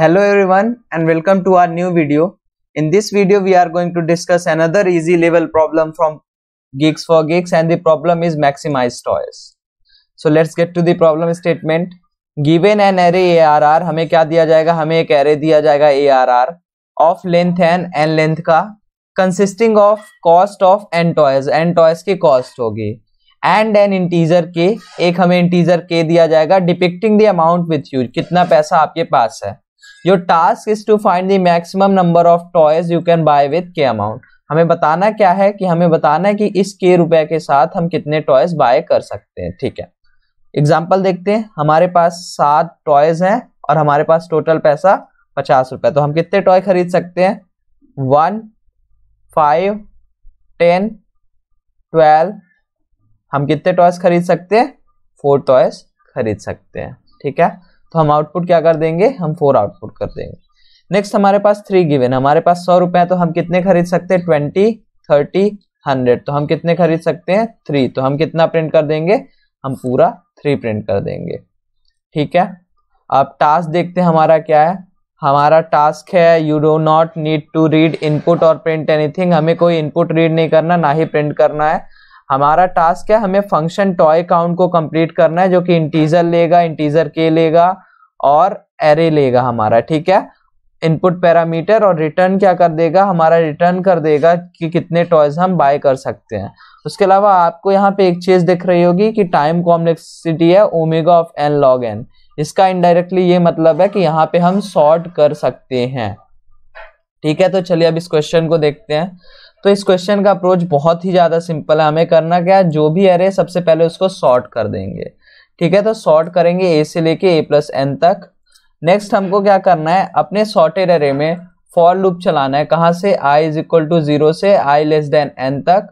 hello everyone and welcome to our new video in this video we are going to discuss another easy level problem from gigs for gigs and the problem is maximized toys so let's get to the problem statement given an array arr हमें क्या दिया जाएगा हमें एक array दिया जाएगा arr of length n n length का consisting of cost of n toys n toys की cost होगी एंड एन इंटीजर के एक हमें इंटीजर के दिया जाएगा depicting the amount with you कितना पैसा आपके पास है your task is to find the maximum number of toys you can buy with K amount हमें बताना क्या है कि हमें बताना है कि इस के रुपए के साथ हम कितने टॉयज बाय कर सकते हैं ठीक है एग्जाम्पल देखते हैं हमारे पास सात टॉयज हैं और हमारे पास टोटल पैसा पचास रुपए तो हम कितने टॉय खरीद सकते हैं वन फाइव टेन ट्वेल्व हम कितने टॉयज खरीद सकते हैं फोर टॉयज खरीद सकते हैं ठीक है तो हम आउटपुट क्या कर देंगे हम फोर आउटपुट कर देंगे नेक्स्ट हमारे पास थ्री गिवेन हमारे पास सौ रुपए तो हम कितने खरीद सकते हैं ट्वेंटी थर्टी हंड्रेड तो हम कितने खरीद सकते हैं थ्री तो हम कितना प्रिंट कर देंगे हम पूरा थ्री प्रिंट कर देंगे ठीक है अब टास्क देखते हैं हमारा क्या है हमारा टास्क है you do not need to read input और प्रिंट एनीथिंग हमें कोई इनपुट रीड नहीं करना ना ही प्रिंट करना है हमारा टास्क है हमें फंक्शन टॉय काउंट को कंप्लीट करना है जो कि इंटीजर लेगा इंटीजर के लेगा और एरे लेगा हमारा ठीक है इनपुट पैरामीटर और रिटर्न क्या कर देगा हमारा रिटर्न कर देगा कि कितने टॉयज हम बाय कर सकते हैं उसके अलावा आपको यहाँ पे एक चीज दिख रही होगी कि टाइम कॉम्प्लेक्सिटी है omega of N log N इसका इनडायरेक्टली ये मतलब है कि यहाँ पे हम सॉर्ट कर सकते हैं ठीक है तो चलिए अब इस क्वेश्चन को देखते हैं तो इस क्वेश्चन का अप्रोच बहुत ही ज़्यादा सिंपल है हमें करना क्या जो भी अरे सबसे पहले उसको सॉर्ट कर देंगे ठीक है तो सॉर्ट करेंगे ए से लेके ए प्लस एन तक नेक्स्ट हमको क्या करना है अपने सॉर्टेड अरे में फॉर लूप चलाना है कहाँ से I is equal to zero से आई लेस देन एन तक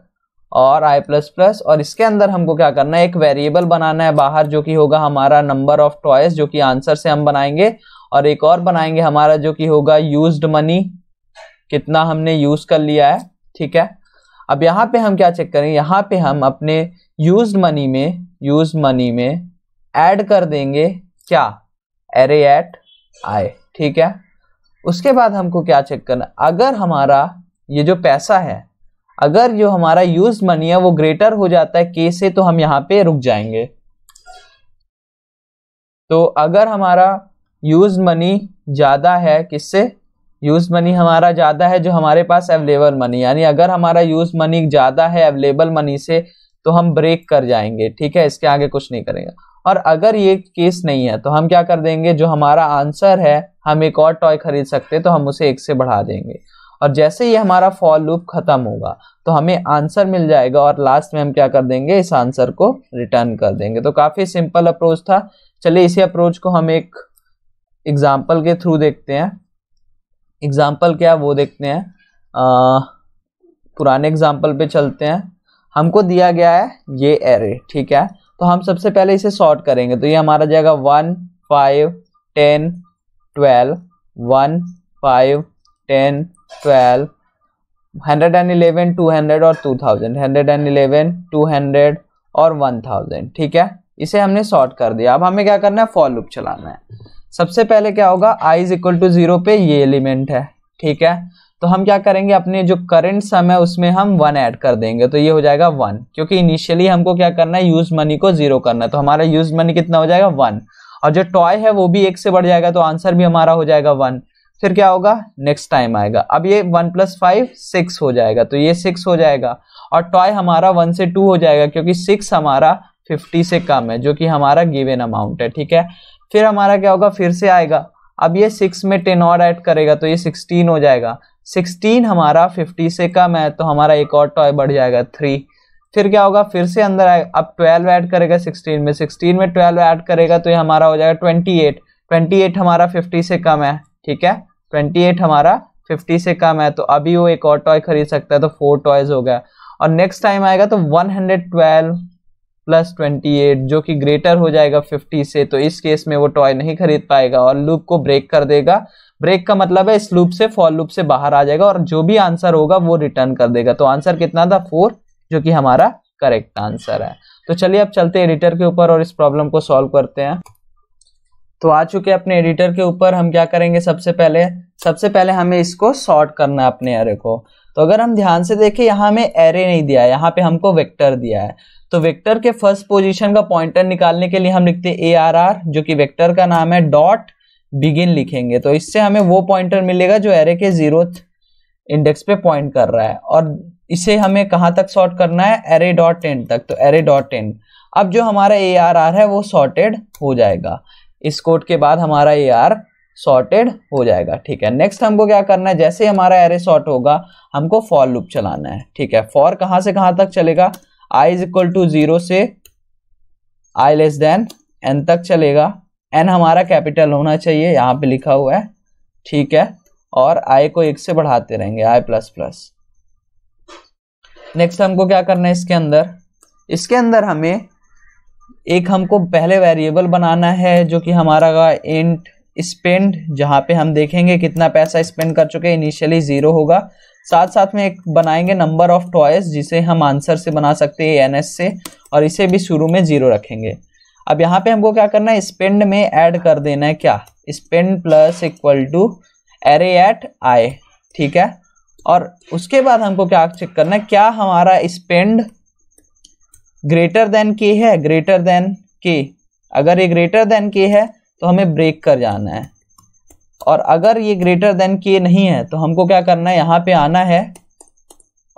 और आई प्लस प्लस और इसके अंदर हमको क्या करना है एक वेरिएबल बनाना है बाहर जो कि होगा हमारा नंबर ऑफ टॉयज जो कि आंसर से हम बनाएंगे और एक और बनाएंगे हमारा जो कि होगा यूज्ड मनी कितना हमने यूज कर लिया है ठीक है अब यहाँ पे हम क्या चेक करें यहाँ पे हम अपने यूज मनी में यूज मनी में ऐड कर देंगे क्या एरे एट आए ठीक है उसके बाद हमको क्या चेक करना अगर हमारा ये जो पैसा है अगर जो हमारा यूज मनी है वो ग्रेटर हो जाता है के से तो हम यहाँ पे रुक जाएंगे तो अगर हमारा यूज मनी ज़्यादा है किससे यूज मनी हमारा ज़्यादा है जो हमारे पास अवेलेबल मनी यानी अगर हमारा यूज मनी ज़्यादा है अवेलेबल मनी से तो हम ब्रेक कर जाएंगे ठीक है इसके आगे कुछ नहीं करेंगे और अगर ये केस नहीं है तो हम क्या कर देंगे जो हमारा आंसर है हम एक और टॉय खरीद सकते हैं तो हम उसे एक से बढ़ा देंगे और जैसे ही हमारा फॉल लूप खत्म होगा तो हमें आंसर मिल जाएगा और लास्ट में हम क्या कर देंगे इस आंसर को रिटर्न कर देंगे तो काफ़ी सिंपल अप्रोच था चलिए इसी अप्रोच को हम एक एग्जाम्पल के थ्रू देखते हैं एग्ज़ाम्पल क्या है वो देखते हैं आ, पुराने एग्ज़ाम्पल पे चलते हैं हमको दिया गया है ये एरे ठीक है तो हम सबसे पहले इसे सॉर्ट करेंगे तो ये हमारा जाएगा one five ten twelve one five ten twelve hundred and eleven two hundred और two thousand hundred and eleven two hundred और वन थाउजेंड ठीक है इसे हमने सॉर्ट कर दिया अब हमें क्या करना है फॉर लूप चलाना है सबसे पहले क्या होगा I is equal to zero पे ये एलिमेंट है ठीक है तो हम क्या करेंगे अपने जो करंट सम है उसमें हम वन ऐड कर देंगे तो ये हो जाएगा वन क्योंकि इनिशियली हमको क्या करना है यूज मनी को जीरो करना है तो हमारा यूज मनी कितना हो जाएगा वन और जो टॉय है वो भी एक से बढ़ जाएगा तो आंसर भी हमारा हो जाएगा वन फिर क्या होगा नेक्स्ट टाइम आएगा अब ये वन प्लस फाइव सिक्स हो जाएगा तो ये सिक्स हो जाएगा और टॉय हमारा वन से टू हो जाएगा क्योंकि सिक्स हमारा फिफ्टी से कम है जो कि हमारा गिवेन अमाउंट है ठीक है फिर हमारा क्या होगा फिर से आएगा अब ये सिक्स में टेन और ऐड करेगा तो ये सिक्सटीन हो जाएगा सिक्सटीन हमारा फिफ्टी से कम है तो हमारा एक और टॉय बढ़ जाएगा थ्री फिर क्या होगा फिर से अंदर आएगा अब ट्वेल्व ऐड करेगा सिक्सटीन में सिक्सटीन में ट्वेल्व ऐड करेगा तो ये हमारा हो जाएगा ट्वेंटी एट ट्वेंटी एट हमारा फिफ्टी से कम है ठीक है ट्वेंटी एट हमारा फिफ्टी से कम है तो अभी वो एक और टॉय खरीद सकता है तो फोर टॉयज हो गया और नेक्स्ट टाइम आएगा तो one hundred twelve plus twenty eight जो कि ग्रेटर हो जाएगा फिफ्टी से तो इस केस में वो टॉय नहीं खरीद पाएगा और लूप को ब्रेक कर देगा ब्रेक का मतलब है इस लूप से फॉल लूप से बाहर आ जाएगा और जो भी आंसर होगा वो रिटर्न कर देगा तो आंसर कितना था फोर जो कि हमारा करेक्ट आंसर है तो चलिए अब चलते एडिटर के ऊपर और इस प्रॉब्लम को सॉल्व करते हैं तो आ चुके अपने एडिटर के ऊपर हम क्या करेंगे सबसे पहले सबसे पहले हमें इसको सॉर्ट करना है अपने एरे को तो अगर हम ध्यान से देखें यहाँ हमें एरे नहीं दिया है यहाँ पे हमको वेक्टर दिया है तो वेक्टर के फर्स्ट पोजीशन का पॉइंटर निकालने के लिए हम लिखते हैं ए आर आर जो कि वेक्टर का नाम है डॉट बिगिन लिखेंगे तो इससे हमें वो पॉइंटर मिलेगा जो एरे के जीरो इंडेक्स पे पॉइंट कर रहा है और इसे हमें कहाँ तक सॉर्ट करना है एरे डॉट एंड तक तो एरे डॉट एंड अब जो हमारा ए आर आर है वो सॉर्टेड हो जाएगा इस कोड के बाद हमारा ए आर सॉर्टेड हो जाएगा ठीक है नेक्स्ट हमको क्या करना है जैसे हमारा एरे सॉर्ट होगा हमको फॉर लूप चलाना है ठीक है फॉर कहाँ से कहाँ तक चलेगा I is equal to zero से आई लेस देन एन तक चलेगा एन हमारा कैपिटल होना चाहिए यहाँ पे लिखा हुआ है ठीक है और आई को एक से बढ़ाते रहेंगे आई प्लस प्लस नेक्स्ट हमको क्या करना है इसके अंदर इसके अंदर हमें एक हमको पहले वेरिएबल बनाना है जो कि हमारा का इंट स्पेंड जहाँ पे हम देखेंगे कितना पैसा स्पेंड कर चुके इनिशियली ज़ीरो होगा साथ साथ में एक बनाएंगे नंबर ऑफ टॉयज जिसे हम आंसर से बना सकते हैं एन एस से और इसे भी शुरू में जीरो रखेंगे अब यहाँ पे हमको क्या करना है स्पेंड में ऐड कर देना है क्या spend plus equal to array at I ठीक है और उसके बाद हमको क्या चेक करना है क्या हमारा स्पेंड ग्रेटर देन के है ग्रेटर देन के अगर ये ग्रेटर देन के है तो हमें ब्रेक कर जाना है और अगर ये ग्रेटर देन के नहीं है तो हमको क्या करना है यहाँ पे आना है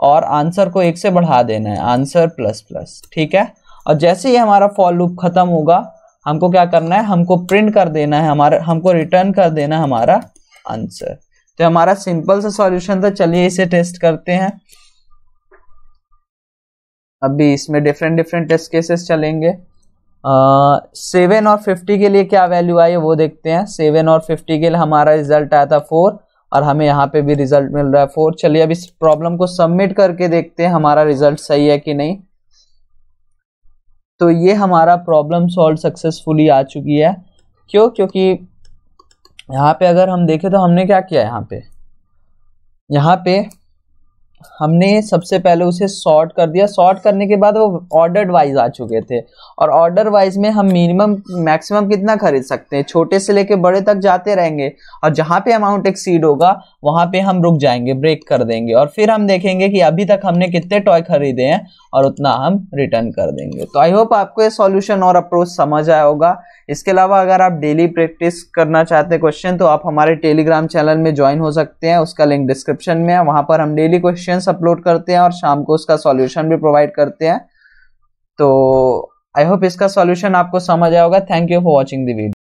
और आंसर को एक से बढ़ा देना है आंसर प्लस प्लस ठीक है और जैसे ही हमारा फॉर लूप खत्म होगा हमको क्या करना है हमको प्रिंट कर देना है हमारे हमको रिटर्न कर देना हमारा आंसर तो हमारा सिंपल सा सॉल्यूशन था चलिए इसे टेस्ट करते हैं अभी इसमें डिफरेंट डिफरेंट टेस्ट केसेस चलेंगे सेवन और फिफ्टी के लिए क्या वैल्यू आई है वो देखते हैं सेवन और फिफ्टी के लिए हमारा रिजल्ट आया था फोर और हमें यहाँ पे भी रिजल्ट मिल रहा है फोर चलिए अब इस प्रॉब्लम को सबमिट करके देखते हैं हमारा रिजल्ट सही है कि नहीं तो ये हमारा प्रॉब्लम सॉल्व सक्सेसफुली आ चुकी है क्यों क्योंकि यहाँ पे अगर हम देखें तो हमने क्या किया यहाँ पे यहाँ पे हमने सबसे पहले उसे सॉर्ट कर दिया सॉर्ट करने के बाद वो ऑर्डर वाइज आ चुके थे और ऑर्डर वाइज में हम मिनिमम मैक्सिमम कितना खरीद सकते हैं छोटे से लेके बड़े तक जाते रहेंगे और जहाँ पे अमाउंट एक्सीड होगा वहाँ पे हम रुक जाएंगे ब्रेक कर देंगे और फिर हम देखेंगे कि अभी तक हमने कितने टॉय खरीदे हैं और उतना हम रिटर्न कर देंगे तो आई होप आपको ये सॉल्यूशन और अप्रोच समझ आया होगा इसके अलावा अगर आप डेली प्रैक्टिस करना चाहते हैं क्वेश्चन तो आप हमारे टेलीग्राम चैनल में ज्वाइन हो सकते हैं उसका लिंक डिस्क्रिप्शन में है वहां पर हम डेली क्वेश्चन अपलोड करते हैं और शाम को उसका सॉल्यूशन भी प्रोवाइड करते हैं तो आई होप इसका सॉल्यूशन आपको समझ आया होगा thank you for watching the video